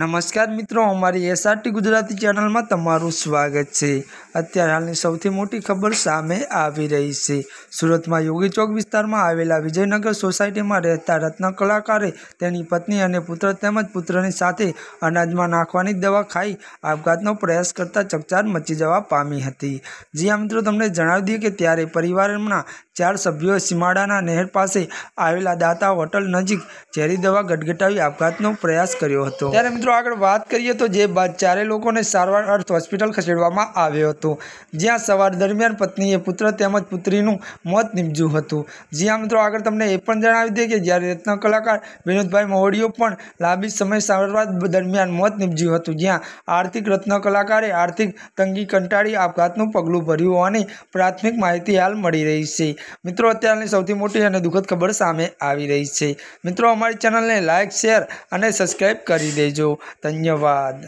નમસ્કાર મિત્રો અમારી એસઆરટી ગુજરાતી ચેનલમાં તમારું સ્વાગત છે અત્યારે હાલની સૌથી મોટી ખબર સામે આવી રહી છે સુરતમાં યોગી ચોક વિસ્તારમાં આવેલા વિજયનગર સોસાયટીમાં રહેતા રત્ન કલાકારે તેની પત્ની અને પુત્ર તેમજ પુત્રની સાથે અનાજમાં નાખવાની દવા ખાઈ આપઘાતનો પ્રયાસ કરતા ચકચાર મચી જવા પામી હતી જી આ મિત્રો તમને જણાવી દઈએ કે ત્યારે પરિવારના ચાર સભ્યો સીમાડાના નહેર પાસે આવેલા દાતા હોટલ નજીક ઝેરી દવા ગટગટાવી આપઘાતનો પ્રયાસ કર્યો હતો ત્યારે મિત્રો આગળ વાત કરીએ તો જે બાદ ચારે લોકોને સારવાર અર્થ હોસ્પિટલ ખસેડવામાં આવ્યો હતો જ્યાં સવાર દરમિયાન પત્નીએ પુત્ર તેમજ પુત્રીનું મોત નીપજ્યું હતું જ્યાં મિત્રો આગળ તમને એ પણ જણાવી દે કે જ્યારે રત્ન કલાકાર વિનોદભાઈ મહોડીઓ પણ લાંબી સમય સારવાર દરમિયાન મોત નીપજ્યું હતું જ્યાં આર્થિક રત્ન કલાકારે આર્થિક તંગી કંટાળી આપઘાતનું પગલું ભર્યું હોવાની પ્રાથમિક માહિતી હાલ મળી રહી છે મિત્રો અત્યારની સૌથી મોટી અને દુઃખદ ખબર સામે આવી રહી છે મિત્રો અમારી ચેનલને લાઇક શેર અને સબસ્ક્રાઈબ કરી દેજો ધન્યવાદ